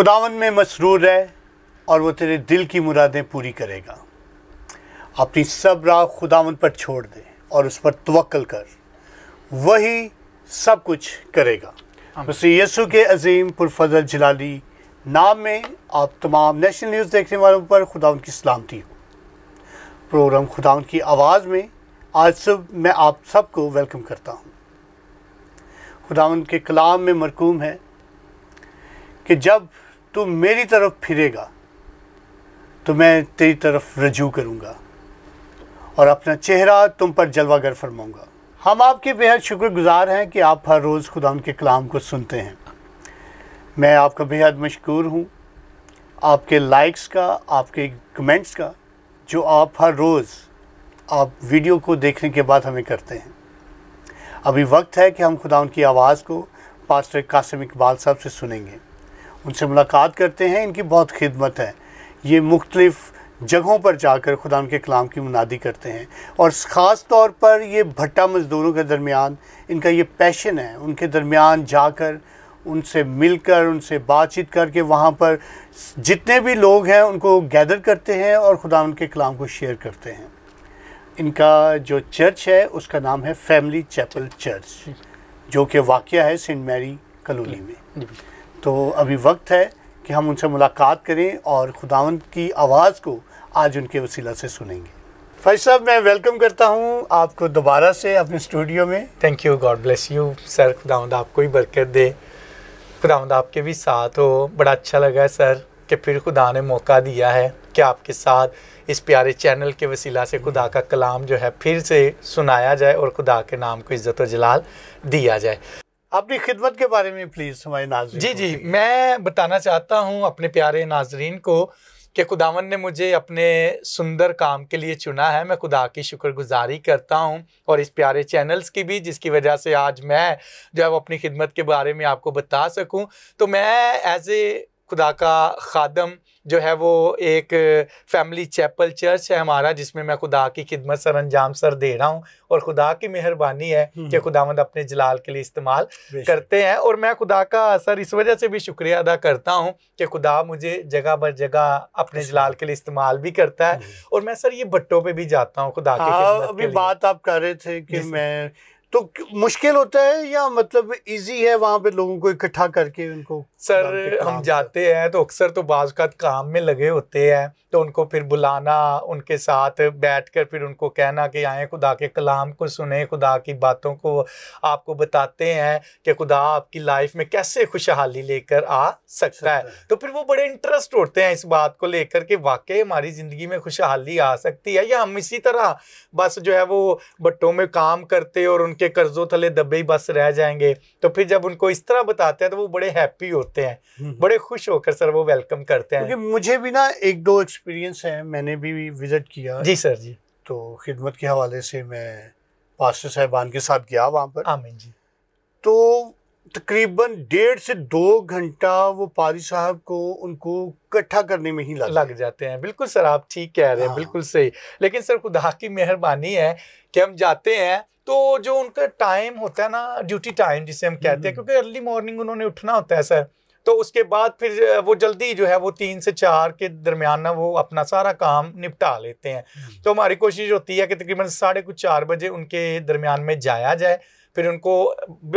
खुदावन में मसरूर रह और वो तेरे दिल की मुरादें पूरी करेगा अपनी सब राह खुदावन पर छोड़ दे और उस पर तवक्ल कर वही सब कुछ करेगा मसीह यसु के अजीम पुरफजल जलाली नाम में आप तमाम नेशनल न्यूज़ देखने वालों पर खुदावन की सलामती हो प्रोग्राम खुदावन की आवाज़ में आज सुबह मैं आप सबको वेलकम करता हूँ खुदावन के कलाम में मरकूम है कि जब तू मेरी तरफ फिरेगा तो मैं तेरी तरफ रजू करूँगा और अपना चेहरा तुम पर जलवागर फरमाऊँगा हम आपके बेहद शुक्रगुजार हैं कि आप हर रोज़ खुदा उनके कलाम को सुनते हैं मैं आपका बेहद मशहूर हूँ आपके लाइक्स का आपके कमेंट्स का जो आप हर रोज़ आप वीडियो को देखने के बाद हमें करते हैं अभी वक्त है कि हम खुदा उनकी आवाज़ को पास्टर कासिम इकबाल साहब से सुनेंगे उनसे मुलाकात करते हैं इनकी बहुत खिदमत है ये मुख्तलिफ़ जगहों पर जाकर खुदा के कलाम की मुनादी करते हैं और ख़ास तौर पर ये भट्टा मज़दूरों के दरमियान इनका ये पैशन है उनके दरमियान जाकर उनसे मिलकर उनसे बातचीत करके वहाँ पर जितने भी लोग हैं उनको गैदर करते हैं और खुदा उनके कलाम को शेयर करते हैं इनका जो चर्च है उसका नाम है फैमिली चैपल चर्च जो कि वाक़ है सेंट मैरी कलोनी में तो अभी वक्त है कि हम उनसे मुलाकात करें और खुदावन की आवाज़ को आज उनके वसीला से सुनेंगे फैज साहब मैं वेलकम करता हूँ आपको दोबारा से अपने स्टूडियो में thank you God bless you sir खुदावंद आपको ही बरकत दे खुदावंद आपके भी साथ हो बड़ा अच्छा लगा है सर कि फिर खुदा ने मौका दिया है कि आपके साथ इस प्यारे चैनल के वसीला से खुदा का कलाम जो है फिर से सुनाया जाए और खुदा के नाम को इज़्ज़त जलाल दिया जाए अपनी खिदमत के बारे में प्लीज हमारे नाजरीन जी जी मैं बताना चाहता हूँ अपने प्यारे नाजरीन को कि खुदावन ने मुझे अपने सुंदर काम के लिए चुना है मैं खुदा की शुक्रगुजारी करता हूँ और इस प्यारे चैनल्स की भी जिसकी वजह से आज मैं जो है वो अपनी खिदमत के बारे में आपको बता सकूँ तो मैं एज ए खुदा का खादम जो है वो एक फैमिली चैपल चर्च है हमारा जिसमें मैं खुदा की खिदमत सर अंजाम सर दे रहा हूँ और खुदा की मेहरबानी है हम्म। कि खुदावंद अपने जलाल के लिए इस्तेमाल करते हैं और मैं खुदा का सर इस वजह से भी शुक्रिया अदा करता हूँ कि खुदा मुझे जगह बर जगह अपने अच्छा। जलाल के लिए इस्तेमाल भी करता है हम्म। और मैं सर ये भट्टों पर भी जाता हूँ खुदा हाँ, अभी बात आप कर रहे थे कि मैं तो मुश्किल होता है या मतलब इजी है वहाँ पे लोगों को इकट्ठा करके उनको सर हम जाते हैं तो अक्सर तो बाज़ काम में लगे होते हैं तो उनको फिर बुलाना उनके साथ बैठकर फिर उनको कहना कि आए खुदा के कलाम को सुने खुदा की बातों को आपको बताते हैं कि खुदा आपकी लाइफ में कैसे खुशहाली लेकर आ सकता है तो फिर वो बड़े इंटरेस्ट होते हैं इस बात को लेकर कि वाकई हमारी ज़िंदगी में खुशहाली आ सकती है या हम इसी तरह बस जो है वो बट्टों में काम करते और उनके कर्ज़ों थले दबे ही बस रह जाएंगे तो फिर जब उनको इस तरह बताते हैं तो वो बड़े हैप्पी होते होते हैं हम्म, हम्म। बड़े खुश होकर सर वो वेलकम करते हैं क्योंकि मुझे भी ना एक दो एक्सपीरियंस है मैंने भी विजिट किया जी सर जी तो खिदमत के हवाले से मैं पास्टर साहबान के साथ गया वहाँ पर आमीन जी तो तकरीबन डेढ़ से दो घंटा वो पारी साहब को उनको इकट्ठा करने में ही लग, लग जाते हैं बिल्कुल सर आप ठीक कह रहे हैं हाँ। बिल्कुल सही लेकिन सर खुदा की मेहरबानी है कि हम जाते हैं तो जो उनका टाइम होता है ना ड्यूटी टाइम जिसे हम कहते हैं हम्म। क्योंकि अर्ली मॉर्निंग उन्होंने उठना होता है सर तो उसके बाद फिर वो जल्दी जो है वो तीन से चार के दरमियान ना वो अपना सारा काम निपटा लेते हैं हम्म। तो हमारी कोशिश होती है कि तकरीबन साढ़े कुछ चार बजे उनके दरमियान में जाया जाए फिर उनको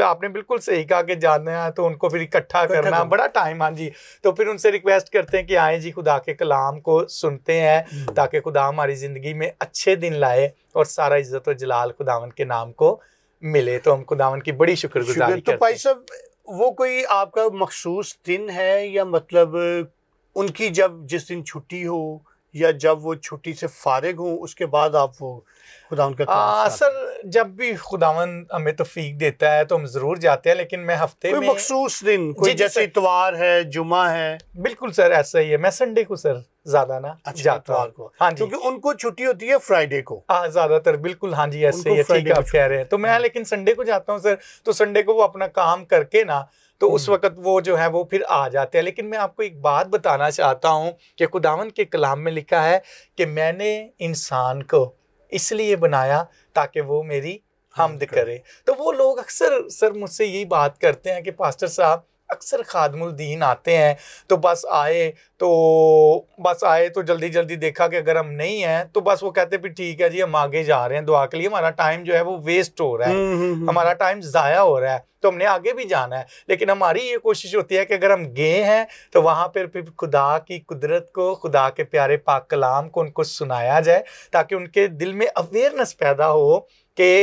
आपने बिल्कुल सही कहा कि जाना है तो उनको फिर इकट्ठा करना बड़ा टाइम हाँ जी तो फिर उनसे रिक्वेस्ट करते हैं कि आए जी खुदा के कलाम को सुनते हैं हम्म। ताकि खुदा हमारी ज़िंदगी में अच्छे दिन लाए और सारा इज़्ज़त और जलाल खुदावन के नाम को मिले तो हम खुदावन की बड़ी शुक्रगुजारी तो भाई साहब वो कोई आपका मखसूस दिन है या मतलब उनकी जब जिस दिन छुट्टी हो या जब वो छुट्टी से फारग हो उसके बाद आप वो खुदा उनका आ, सर जब भी खुदावन हमें फीक देता है तो हम ज़रूर जाते हैं लेकिन मैं हफ्ते कोई में मखसूस दिन कोई जैसे इतवार है जुमा है बिल्कुल सर ऐसा ही है मैं संडे को सर ना अच्छा, जातवार तो को हाँ जी क्योंकि उनको छुट्टी होती है फ्राइडे को हाँ ज्यादातर बिल्कुल हाँ जी ऐसे ही ठीक आप कह रहे हैं तो मैं लेकिन संडे को जाता हूँ सर तो संडे को वो अपना काम करके ना तो उस हम्म। वक्त वो जो है वो फिर आ जाते हैं लेकिन मैं आपको एक बात बताना चाहता हूँ कि खुदावन के कलाम में लिखा है कि मैंने इंसान को इसलिए बनाया ताकि वो मेरी हाँ, हमद करे तो वो लोग अक्सर सर मुझसे यही बात करते हैं कि पास्टर साहब अक्सर खादमुलद्दीन आते हैं तो बस आए तो बस आए तो जल्दी जल्दी देखा कि अगर हम नहीं हैं तो बस वो कहते भी ठीक है जी हम आगे जा रहे हैं दुआ के लिए हमारा टाइम जो है वो वेस्ट हो रहा है हम्म, हम्म, हम्म। हमारा टाइम ज़ाया हो रहा है तो हमने आगे भी जाना है लेकिन हमारी ये कोशिश होती है कि अगर हम गए हैं तो वहाँ पर फिर खुदा की कुदरत को खुदा के प्यारे पाक कलाम को उनको सुनाया जाए ताकि उनके दिल में अवेयरनेस पैदा हो के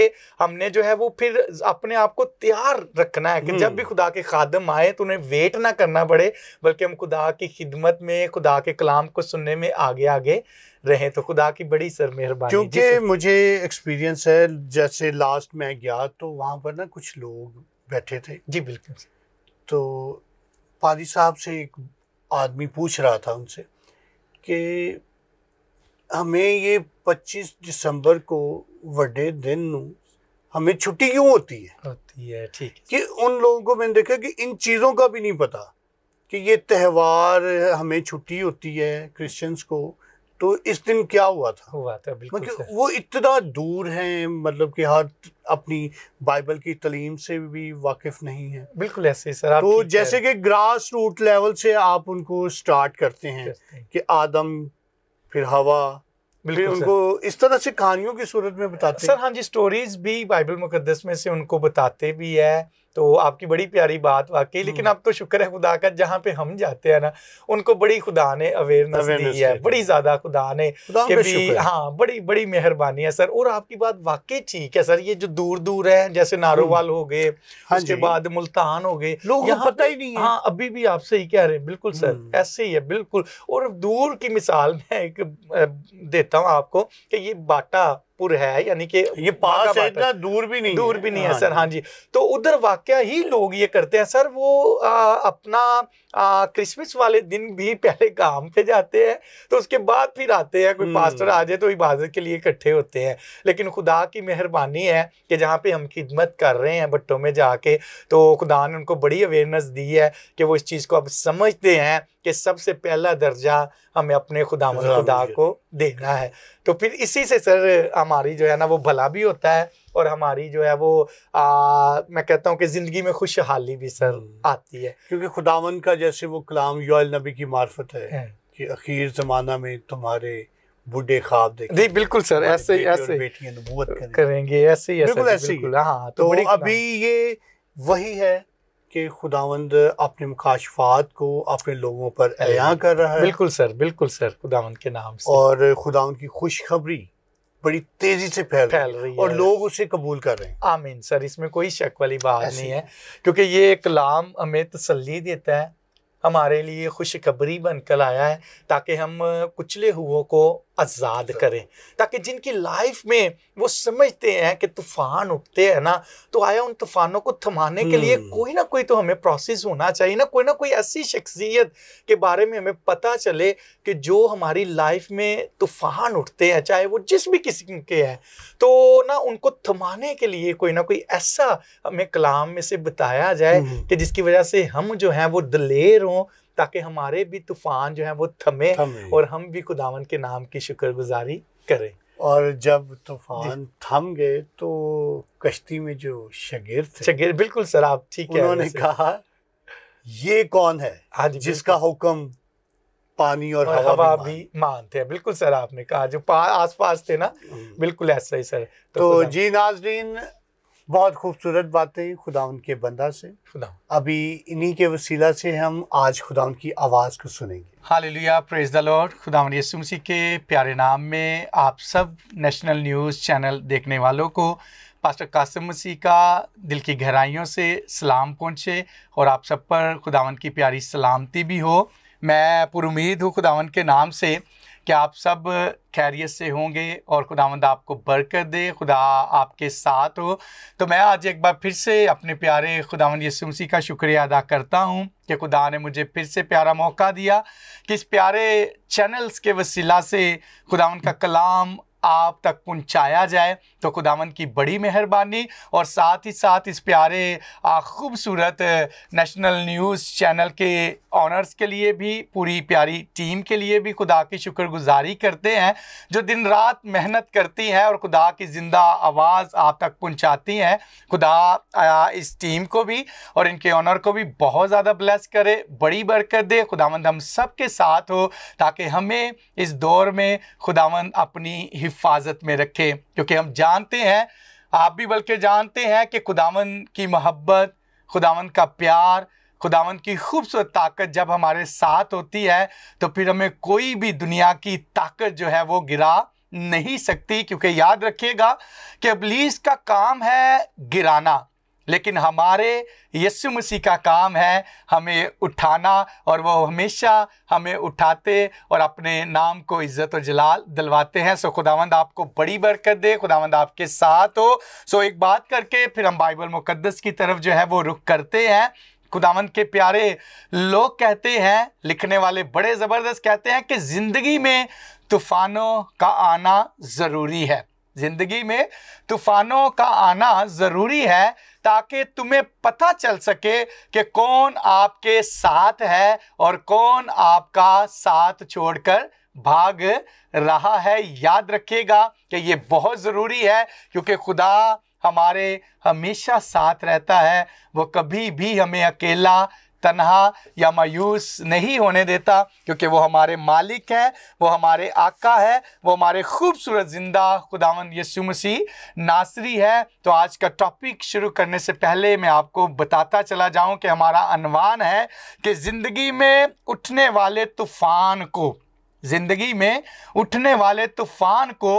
हमने जो है वो फिर अपने आप को तैयार रखना है कि जब भी हम्म। खुदा के खादम आए तो उन्हें वेट ना करना पड़े बल्कि हम खुदा की खिदमत में खुदा के कलाम को सुनने में आगे आगे रहें तो खुदा की बड़ी सर मेहरबानी क्योंकि मुझे एक्सपीरियंस है जैसे लास्ट में गया तो वहाँ पर ना कुछ लोग बैठे थे जी बिल्कुल तो पादी साहब से एक आदमी पूछ रहा था उनसे कि हमें ये 25 दिसंबर को वे दिन हमें छुट्टी क्यों होती है होती है ठीक कि उन लोगों को मैंने देखा कि इन चीज़ों का भी नहीं पता कि ये त्यौहार हमें छुट्टी होती है क्रिश्चियंस को तो इस दिन क्या हुआ था हुआ था बिल्कुल मतलब वो इतना दूर हैं मतलब कि हर अपनी बाइबल की तलीम से भी वाकिफ नहीं है बिल्कुल ऐसे सर तो जैसे कि ग्रास रूट लेवल से आप उनको स्टार्ट करते हैं कि आदम फिर हवा फिर उनको इस तरह से कहानियों की सूरत में बताते सर हाँ जी स्टोरीज भी बाइबल मुकदस में से उनको बताते भी है तो आपकी बड़ी प्यारी बात वाकई लेकिन अब हम्म। तो शुक्र है खुदा का जहाँ पे हम जाते हैं ना उनको बड़ी खुदा ने अवेयरनेस दी है बड़ी ज़्यादा खुदा ने भी हाँ बड़ी बड़ी मेहरबानी है सर और आपकी बात वाकई ठीक है सर ये जो दूर दूर है जैसे नारोवाल हम्म। हो गए हाँ उसके बाद मुल्तान हो गए लोग पता ही नहीं हाँ अभी भी आप सही कह रहे हैं बिल्कुल सर हम्म। ऐसे ही है बिल्कुल और दूर की मिसाल मैं एक देता हूँ आपको कि ये बाटा नागपुर है यानी कि ये पास है इतना दूर भी नहीं दूर भी नहीं है हाँ सर हाँ जी तो उधर वाक्य ही लोग ये करते हैं सर वो आ, अपना क्रिसमस वाले दिन भी पहले काम पे जाते हैं तो उसके बाद फिर आते हैं कोई पास्टर हम्म। आ जाए तो इबादत के लिए इकट्ठे होते हैं लेकिन खुदा की मेहरबानी है कि जहाँ पे हम खिदमत कर रहे हैं भट्टों में जाके तो खुदा ने उनको बड़ी अवेयरनेस दी है कि वो इस चीज़ को अब समझते हैं कि सबसे पहला दर्जा हमें अपने खुदा खुदा को देना है तो फिर इसी से सर हमारी जो है ना वो भला भी होता है और हमारी जो है वो आ, मैं कहता हूँ कि ज़िंदगी में खुशहाली भी सर हम्म। आती है क्योंकि खुदावन का जैसे वो कलाम योल नबी की मार्फत है, है। कि अखीर ज़माना में तुम्हारे बूढ़े ख्वाब देखें नहीं बिल्कुल सर ऐसे ऐसे बेटियां करेंगे ऐसे ही बिल्कुल ऐसे ही हाँ तो, तो अभी ये वही है कि खुदावंद अपने मुकाशफात को अपने लोगों पर अया कर रहा है बिल्कुल सर बिल्कुल सर खुदावंद के नाम से और खुदावंद की खुशखबरी बड़ी तेजी से फैल फैल रही है और लोग उसे कबूल कर रहे हैं आमीन सर इसमें कोई शक वाली बात नहीं है क्योंकि ये कलाम हमें तसली देता है हमारे लिए खुशखबरी बनकर आया है ताकि हम कुचले हुओं को आज़ाद करें ताकि जिनकी लाइफ में वो समझते हैं कि तूफान उठते हैं ना तो आया उन तूफानों को थमाने के लिए हम्म। कोई ना कोई तो हमें प्रोसेस होना चाहिए ना कोई ना कोई ऐसी शख्सियत के बारे में हमें पता चले कि जो हमारी लाइफ में तूफान उठते हैं चाहे वो जिस भी किस्म के हैं तो ना उनको थमाने के लिए कोई ना कोई ऐसा हमें कलाम में से बताया जाए हम्म। कि जिसकी वजह से हम जो हैं वो दलेर हों ताकि हमारे भी तूफान जो है वो थमे, थमे। और हम भी खुदावन के नाम की शुक्रगुजारी करें और जब तूफान थम गए तो कश्ती में जो शगीर थे शगीर बिल्कुल सर आप ठीक है उन्होंने कहा ये कौन है हाँ जिसका हुक्म पानी और, और हवा, हवा भी मानते हैं बिल्कुल सर आपने कहा जो आस पास थे ना हम्म। बिल्कुल ऐसा ही सर तो, तो जी नाजरीन बहुत खूबसूरत बातें खुदा उनके बंदा से खुदा अभी इन्हीं के वसीला से हम आज खुदा उनकी आवाज़ को सुनेंगे हाल लिया प्रेज द लॉर्ड खुदा यसुमसी मसीह के प्यारे नाम में आप सब नेशनल न्यूज़ चैनल देखने वालों को पास्टर कासिम मसीह का दिल की गहराइयों से सलाम पहुँचे और आप सब पर खुदावन की प्यारी सलामती भी हो मैं पुरुद हूँ खुदावन के नाम से कि आप सब खैरियत से होंगे और खुदावंद आपको बरकत दे खुदा आपके साथ हो तो मैं आज एक बार फिर से अपने प्यारे खुदावंद यसुमसी का शुक्रिया अदा करता हूँ कि खुदा ने मुझे फिर से प्यारा मौका दिया कि इस प्यारे चैनल्स के वसीला से खुदावंद का कलाम आप तक पहुंचाया जाए तो खुदावन की बड़ी मेहरबानी और साथ ही साथ इस प्यारे खूबसूरत नेशनल न्यूज़ चैनल के ऑनर्स के लिए भी पूरी प्यारी टीम के लिए भी खुदा की शुक्रगुजारी करते हैं जो दिन रात मेहनत करती हैं और खुदा की ज़िंदा आवाज़ आप तक पहुंचाती हैं खुदा इस टीम को भी और इनके ऑनर को भी बहुत ज़्यादा ब्लेस करे बड़ी बरकत दे खुदावंद हम सब के साथ हो ताकि हमें इस दौर में खुदावंद अपनी हिफाजत में रखे क्योंकि हम जानते हैं आप भी बल्कि जानते हैं कि खुदावन की मोहब्बत खुदावन का प्यार खुदावन की खूबसूरत ताकत जब हमारे साथ होती है तो फिर हमें कोई भी दुनिया की ताकत जो है वो गिरा नहीं सकती क्योंकि याद रखिएगा कि अबलीस का काम है गिराना लेकिन हमारे यीशु मसीह का काम है हमें उठाना और वो हमेशा हमें उठाते और अपने नाम को इज़्ज़त और जलाल दिलवाते हैं सो खुदावंद आपको बड़ी बरकत दे खुदावंद आपके साथ हो सो एक बात करके फिर हम बाइबल मुकद्दस की तरफ जो है वो रुख करते हैं खुदावंद के प्यारे लोग कहते हैं लिखने वाले बड़े ज़बरदस्त कहते हैं कि ज़िंदगी में तूफ़ानों का आना ज़रूरी है जिंदगी में तूफानों का आना ज़रूरी है ताकि तुम्हें पता चल सके कि कौन आपके साथ है और कौन आपका साथ छोड़कर भाग रहा है याद रखिएगा कि ये बहुत ज़रूरी है क्योंकि खुदा हमारे हमेशा साथ रहता है वो कभी भी हमें अकेला तनहा या मायूस नहीं होने देता क्योंकि वो हमारे मालिक है वो हमारे आका है वो हमारे खूबसूरत ज़िंदा खुदावन यसु मसीह नासरी है तो आज का टॉपिक शुरू करने से पहले मैं आपको बताता चला जाऊं कि हमारा अनवान है कि ज़िंदगी में उठने वाले तूफ़ान को ज़िंदगी में उठने वाले तूफ़ान को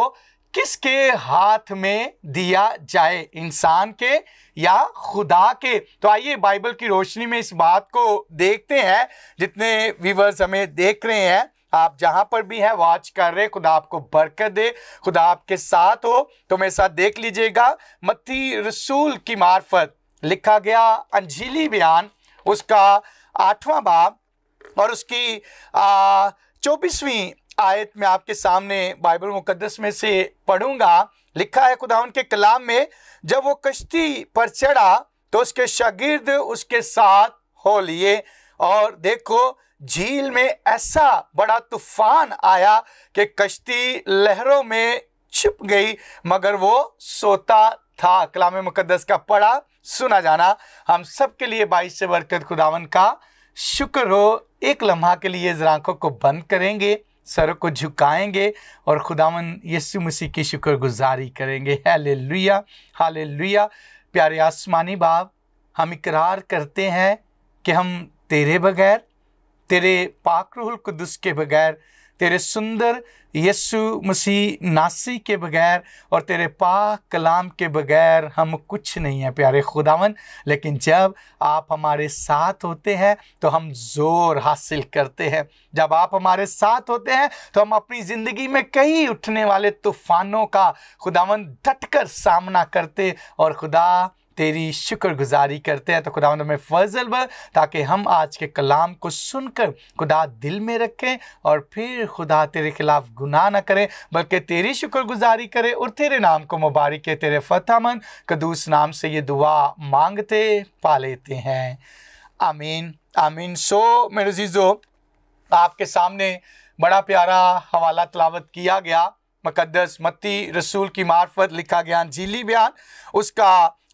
किसके हाथ में दिया जाए इंसान के या खुदा के तो आइए बाइबल की रोशनी में इस बात को देखते हैं जितने व्यूवर्स हमें देख रहे हैं आप जहाँ पर भी हैं वॉच कर रहे खुदा आपको बरकत दे खुदा आपके साथ हो तो मेरे साथ देख लीजिएगा मत्ती रसूल की मार्फत लिखा गया अंजीली बयान उसका आठवां बाब और उसकी चौबीसवीं आयत में आपके सामने बाइबल मुकदस में से पढ़ूंगा लिखा है खुदा के कलाम में जब वो कश्ती पर चढ़ा तो उसके शागिर्द उसके साथ हो लिए और देखो झील में ऐसा बड़ा तूफान आया कि कश्ती लहरों में छिप गई मगर वो सोता था कलाम मुकदस का पढ़ा सुना जाना हम सब के लिए बाईस से बरकत खुदावन का शुक्र हो एक लम्हा के लिए आंखों को बंद करेंगे सर को झुकाएंगे और खुदावन यीशु मसीह की शुक्रगुजारी करेंगे हाले लुया हाले लुया प्यारे आसमानी बाप हम इकरार करते हैं कि हम तेरे बगैर तेरे पाक रूहुल कुदस के बगैर तेरे सुंदर यसु मसीह नासी के बगैर और तेरे पाक कलाम के बगैर हम कुछ नहीं हैं प्यारे खुदावन लेकिन जब आप हमारे साथ होते हैं तो हम ज़ोर हासिल करते हैं जब आप हमारे साथ होते हैं तो हम अपनी ज़िंदगी में कई उठने वाले तूफ़ानों का खुदावन डट कर सामना करते और खुदा तेरी शुक्रगुजारी करते हैं तो खुदा हमें फजल बर ताकि हम आज के कलाम को सुनकर खुदा दिल में रखें और फिर खुदा तेरे खिलाफ गुनाह ना करें बल्कि तेरी शुक्रगुजारी करें और तेरे नाम को मुबारक है तेरे फतेहमंद कदूस नाम से ये दुआ मांगते पा लेते हैं आमीन आमीन सो मेरे जीजो आपके सामने बड़ा प्यारा हवाला तलावत किया गया मुकदस मत्ती रसूल की मार्फत लिखा गया झीली बयान उसका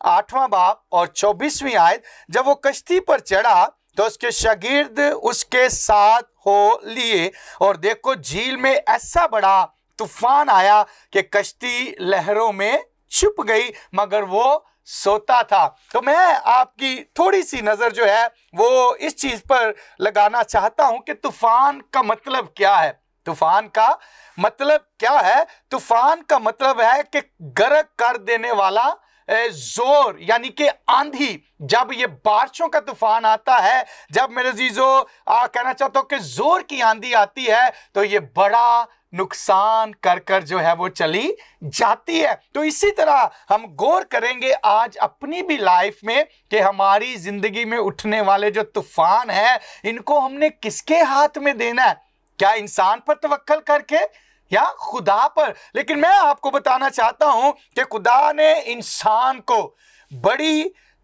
आठवां बाप और चौबीसवीं आयत जब वो कश्ती पर चढ़ा तो उसके शगिर्द उसके साथ हो लिए और देखो झील में ऐसा बड़ा तूफान आया कि कश्ती लहरों में छुप गई मगर वो सोता था तो मैं आपकी थोड़ी सी नज़र जो है वो इस चीज़ पर लगाना चाहता हूँ कि तूफान का मतलब क्या है तूफान का मतलब क्या है तूफान का मतलब है कि गर्क कर देने वाला जोर यानी कि आंधी जब ये बारिशों का तूफान आता है जब मेरे जीजो आ, कहना चाहता हूँ कि जोर की आंधी आती है तो ये बड़ा नुकसान कर कर जो है वो चली जाती है तो इसी तरह हम गौर करेंगे आज अपनी भी लाइफ में कि हमारी ज़िंदगी में उठने वाले जो तूफान है इनको हमने किसके हाथ में देना है क्या इंसान पर तवक्ल करके या खुदा पर लेकिन मैं आपको बताना चाहता हूं कि खुदा ने इंसान को बड़ी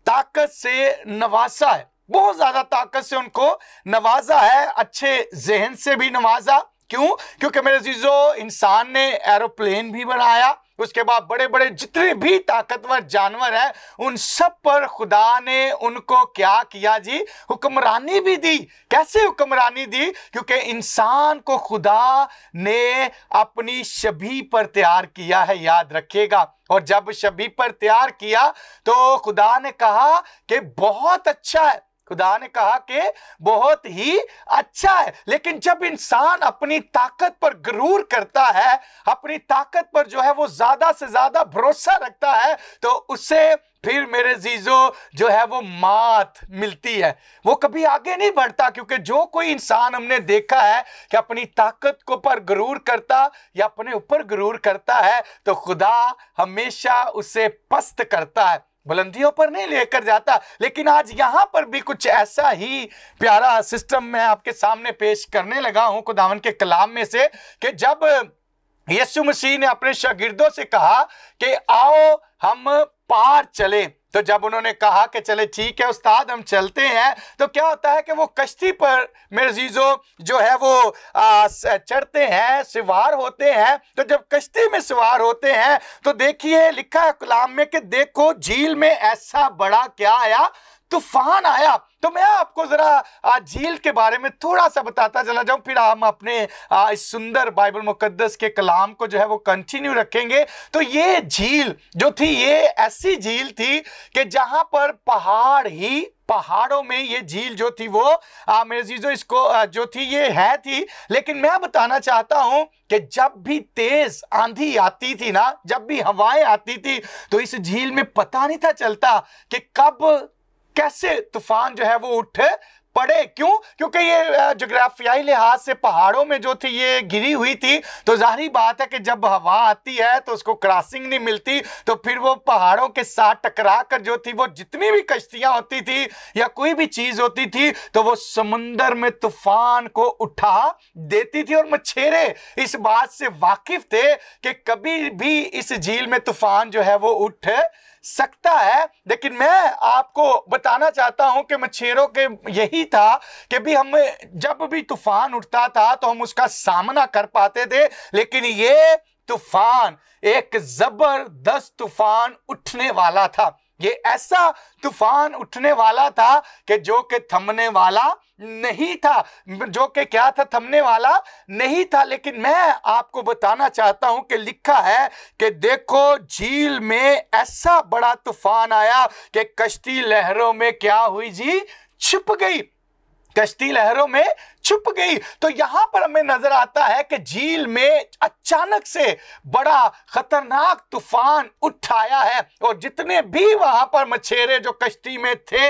ताकत से नवाजा है बहुत ज़्यादा ताकत से उनको नवाजा है अच्छे जहन से भी नवाजा क्यों क्योंकि मेरे जीजो इंसान ने एरोप्लेन भी बनाया उसके बाद बड़े बड़े जितने भी ताकतवर जानवर हैं उन सब पर खुदा ने उनको क्या किया जी हुक्मरानी भी दी कैसे हुक्मरानी दी क्योंकि इंसान को खुदा ने अपनी छबी पर तैयार किया है याद रखिएगा और जब छबी पर तैयार किया तो खुदा ने कहा कि बहुत अच्छा है खुदा ने कहा कि बहुत ही अच्छा है लेकिन जब इंसान अपनी ताकत पर गरूर करता है अपनी ताकत पर जो है वो ज्यादा से ज्यादा भरोसा रखता है तो उससे फिर मेरे जीजो जो है वो मात मिलती है वो कभी आगे नहीं बढ़ता क्योंकि जो कोई इंसान हमने देखा है कि अपनी ताकत को पर गुरूर करता या अपने ऊपर गुरूर करता है तो खुदा हमेशा उसे पस्त करता है बुलंदियों पर नहीं लेकर जाता लेकिन आज यहां पर भी कुछ ऐसा ही प्यारा सिस्टम मैं आपके सामने पेश करने लगा हूं खुदावन के कलाम में से कि जब यीशु मसीह ने अपने शागिर्दों से कहा कि आओ हम पार चले तो जब उन्होंने कहा कि चले ठीक है उस्ताद हम चलते हैं तो क्या होता है कि वो कश्ती पर मिर्जीजो जो है वो चढ़ते हैं सवार होते हैं तो जब कश्ती में सवार होते हैं तो देखिए लिखा है कलाम में कि देखो झील में ऐसा बड़ा क्या आया तूफान आया तो मैं आपको ज़रा झील के बारे में थोड़ा सा बताता चला जाऊं फिर हम अपने इस सुंदर बाइबल मुकद्दस के कलाम को जो है वो कंटिन्यू रखेंगे तो ये झील जो थी ये ऐसी झील थी कि जहां पर पहाड़ ही पहाड़ों में ये झील जो थी वो मेरे जीजो इसको जो थी ये है थी लेकिन मैं बताना चाहता हूं कि जब भी तेज़ आंधी आती थी ना जब भी हवाएं आती थी तो इस झील में पता नहीं था चलता कि कब कैसे तूफान जो है वो उठ पड़े क्यों क्योंकि ये जोग्राफियाई लिहाज से पहाड़ों में जो थी ये गिरी हुई थी तो जाहरी बात है कि जब हवा आती है तो उसको क्रॉसिंग नहीं मिलती तो फिर वो पहाड़ों के साथ टकरा कर जो थी वो जितनी भी कश्तियां होती थी या कोई भी चीज होती थी तो वो समुंदर में तूफान को उठा देती थी और मछेरे इस बात से वाकिफ थे कि कभी भी इस झील में तूफान जो है वो उठ सकता है लेकिन मैं आपको बताना चाहता हूं कि मच्छेरों के यही यही था कि भी हम जब भी तूफान उठता था तो हम उसका सामना कर पाते थे लेकिन ये तूफान एक जबरदस्त तूफान उठने वाला था ये ऐसा तूफान उठने वाला था कि जो कि थमने वाला नहीं था जो कि क्या था थमने वाला नहीं था लेकिन मैं आपको बताना चाहता हूं कि लिखा है कि देखो झील में ऐसा बड़ा तूफान आया कि कश्ती लहरों में क्या हुई जी छिप गई कश्ती लहरों में छुप गई तो यहां पर हमें नजर आता है कि झील में अचानक से बड़ा खतरनाक तूफान उठाया है और जितने भी वहां पर मछेरे जो कश्ती में थे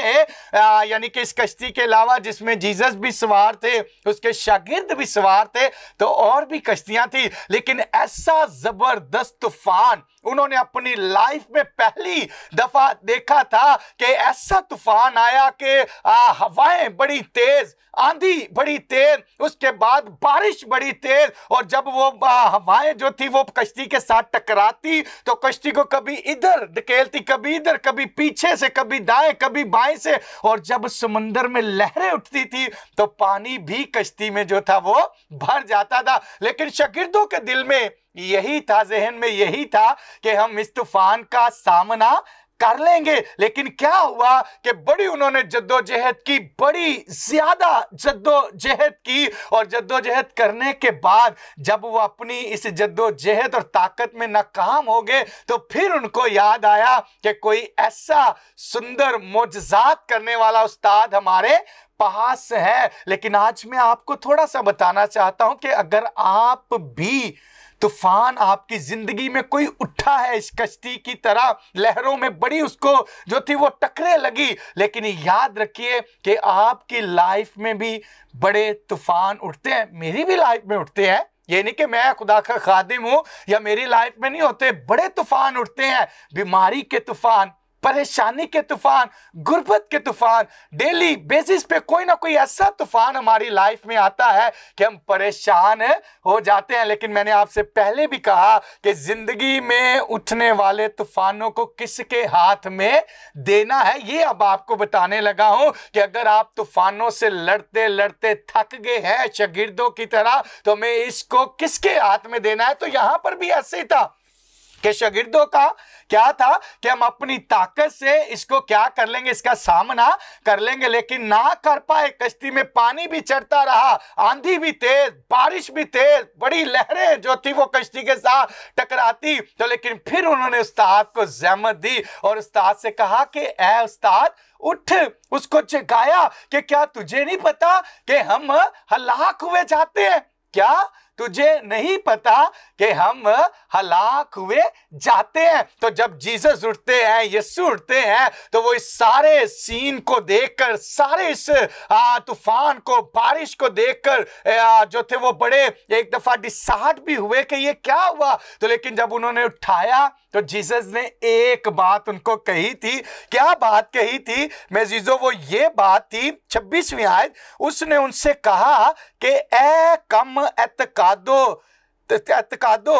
यानी कि इस कश्ती के अलावा जिसमें जीसस भी सवार थे उसके शागिर्द भी सवार थे तो और भी कश्तियां थी लेकिन ऐसा जबरदस्त तूफान उन्होंने अपनी लाइफ में पहली दफा देखा था कि ऐसा तूफान आया कि हवाएं बड़ी तेज आंधी बड़ी तेज उसके बाद बारिश बड़ी तेज और जब वो हवाएं जो थी वो कश्ती के साथ टकराती तो कश्ती को कभी इधर धकेलती कभी इधर कभी पीछे से कभी दाएं कभी बाएं से और जब समुंदर में लहरें उठती थी तो पानी भी कश्ती में जो था वो भर जाता था लेकिन शगिर्दों के दिल में यही था जहन में यही था कि हम इस तूफान का सामना कर लेंगे लेकिन क्या हुआ कि बड़ी उन्होंने जद्दोजहद की बड़ी ज्यादा जद्दोजहद की और जद्दोजहद करने के बाद जब वो अपनी इस जद्दोजहद और ताकत में नाकाम हो गए तो फिर उनको याद आया कि कोई ऐसा सुंदर मोजात करने वाला उस्ताद हमारे पास है लेकिन आज मैं आपको थोड़ा सा बताना चाहता हूं कि अगर आप भी तूफान आपकी जिंदगी में कोई उठा है इस कश्ती की तरह लहरों में बड़ी उसको जो थी वो टकरे लगी लेकिन याद रखिए कि आपकी लाइफ में भी बड़े तूफान उठते हैं मेरी भी लाइफ में उठते हैं ये नहीं कि मैं खुदा का खादिम हूं या मेरी लाइफ में नहीं होते बड़े तूफान उठते हैं बीमारी के तूफान परेशानी के तूफान गुर्बत के तूफान डेली बेसिस पे कोई ना कोई ऐसा तूफान हमारी लाइफ में आता है कि हम परेशान हो जाते हैं लेकिन मैंने आपसे पहले भी कहा कि जिंदगी में उठने वाले तूफानों को किसके हाथ में देना है ये अब आपको बताने लगा हूं कि अगर आप तूफानों से लड़ते लड़ते थक गए हैं शगिर्दों की तरह तो हमें इसको किसके हाथ में देना है तो यहां पर भी ऐसे ही था के शगिर्दों का क्या था कि हम अपनी ताकत से इसको क्या कर लेंगे इसका सामना कर लेंगे लेकिन ना कर पाए कश्ती में पानी भी चढ़ता रहा आंधी भी तेज बारिश भी तेज बड़ी लहरें जो थी वो कश्ती के साथ टकराती तो लेकिन फिर उन्होंने उस्ताद को जहमत दी और उस्ताद से कहा कि ऐ उस्ताद उठ उसको जगाया कि क्या तुझे नहीं पता कि हम हलाक हुए जाते हैं क्या तुझे नहीं पता कि हम हलाक हुए जाते हैं तो जब जीसस उठते हैं यस्सु उठते हैं तो वो इस सारे सीन को देखकर सारे इस तूफान को बारिश को देखकर जो थे वो बड़े एक दफा डिसहाट भी हुए कि ये क्या हुआ तो लेकिन जब उन्होंने उठाया तो जीसस ने एक बात उनको कही थी क्या बात कही थी मैं जीजो वो ये बात थी छब्बीसवीं आयत उसने उनसे कहा कि ए कम एतकादो एतकादो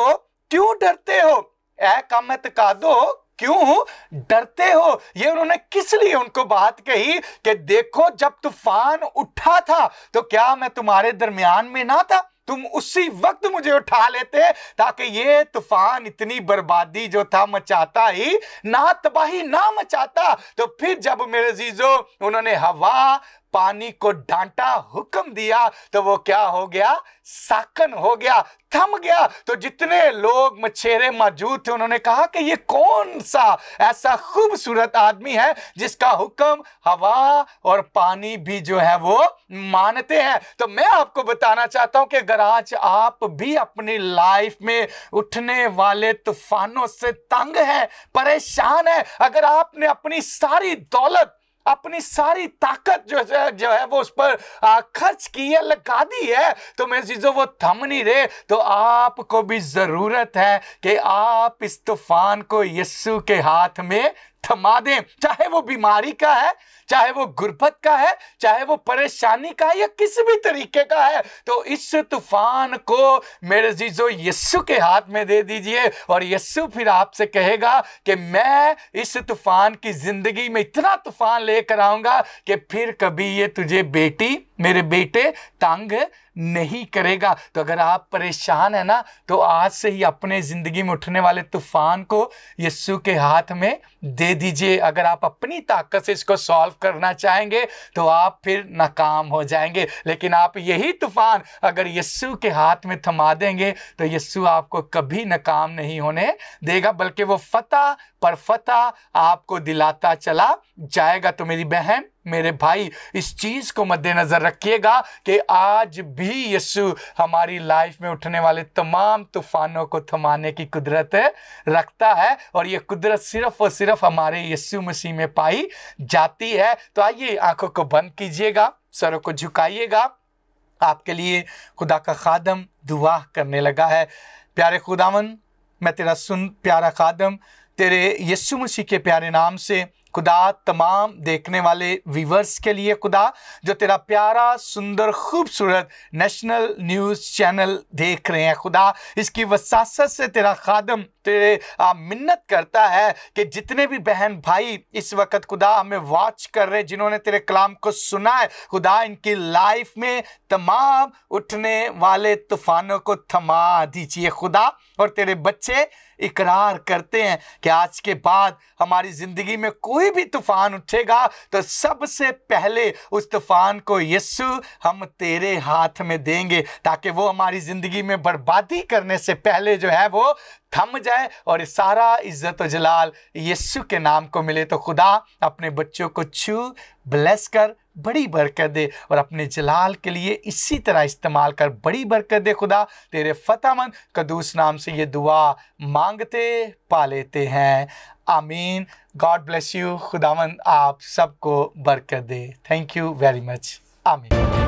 क्यों डरते हो ए कम एतकादो क्यों डरते हो ये उन्होंने किस लिए उनको बात कही कि देखो जब तूफान उठा था तो क्या मैं तुम्हारे दरमियान में ना था तुम उसी वक्त मुझे उठा लेते ताकि ये तूफान इतनी बर्बादी जो था मचाता ही ना तबाही ना मचाता तो फिर जब मेरे जीजो उन्होंने हवा पानी को डांटा हुक्म दिया तो वो क्या हो गया साकन हो गया थम गया तो जितने लोग मछेरे मौजूद थे उन्होंने कहा कि ये कौन सा ऐसा खूबसूरत आदमी है जिसका हुक्म हवा और पानी भी जो है वो मानते हैं तो मैं आपको बताना चाहता हूं कि अगर आज आप भी अपनी लाइफ में उठने वाले तूफानों से तंग है परेशान है अगर आपने अपनी सारी दौलत अपनी सारी ताकत जो है जो है वो उस पर आ, खर्च की है लगा दी है तो मैं चीज़ों वो थम नहीं रहे तो आपको भी ज़रूरत है कि आप इस तूफान को यस्सु के हाथ में थमा दें चाहे वो बीमारी का है चाहे वो गुरबत का है चाहे वो परेशानी का है या किसी भी तरीके का है तो इस तूफान को मेरे जीजो यस्सु के हाथ में दे दीजिए और यस्सु फिर आपसे कहेगा कि मैं इस तूफान की जिंदगी में इतना तूफान लेकर आऊंगा कि फिर कभी ये तुझे बेटी मेरे बेटे तंग नहीं करेगा तो अगर आप परेशान है ना तो आज से ही अपने ज़िंदगी में उठने वाले तूफान को यस्सु के हाथ में दे दीजिए अगर आप अपनी ताकत से इसको सॉल्व करना चाहेंगे तो आप फिर नाकाम हो जाएंगे लेकिन आप यही तूफान अगर यस्सु के हाथ में थमा देंगे तो यस्सु आपको कभी नाकाम नहीं होने देगा बल्कि वो फतेह पर फतह आपको दिलाता चला जाएगा तो मेरी बहन मेरे भाई इस चीज़ को मद्देनज़र रखिएगा कि आज भी यीशु हमारी लाइफ में उठने वाले तमाम तूफानों को थमाने की कुदरत रखता है और ये कुदरत सिर्फ और सिर्फ हमारे यस्सु मसीह में पाई जाती है तो आइए आंखों को बंद कीजिएगा सरों को झुकाइएगा आपके लिए खुदा का खादम दुआ करने लगा है प्यारे खुदावन मैं तेरा सुन प्यारा खादम तेरे यीशु मसीह के प्यारे नाम से खुदा तमाम देखने वाले व्यूवर्स के लिए खुदा जो तेरा प्यारा सुंदर खूबसूरत नेशनल न्यूज़ चैनल देख रहे हैं खुदा इसकी वसासत से तेरा खादम तेरे आ, मिन्नत करता है कि जितने भी बहन भाई इस वक्त खुदा हमें वॉच कर रहे जिन्होंने तेरे कलाम को सुना है खुदा इनकी लाइफ में तमाम उठने वाले तूफानों को थमा दीजिए खुदा और तेरे बच्चे इकरार करते हैं कि आज के बाद हमारी ज़िंदगी में कोई भी तूफ़ान उठेगा तो सबसे पहले उस तूफ़ान को यस्सु हम तेरे हाथ में देंगे ताकि वो हमारी ज़िंदगी में बर्बादी करने से पहले जो है वो थम जाए और सारा इज़्ज़त जलाल यस्सु के नाम को मिले तो खुदा अपने बच्चों को छू ब्लेस कर बड़ी बरकत दे और अपने जलाल के लिए इसी तरह इस्तेमाल कर बड़ी बरकत दे खुदा तेरे फतेहमंद कदूस नाम से ये दुआ मांगते पा लेते हैं आमीन गॉड ब्लेस यू खुदामंद आप सबको बरकत दे थैंक यू वेरी मच आमीन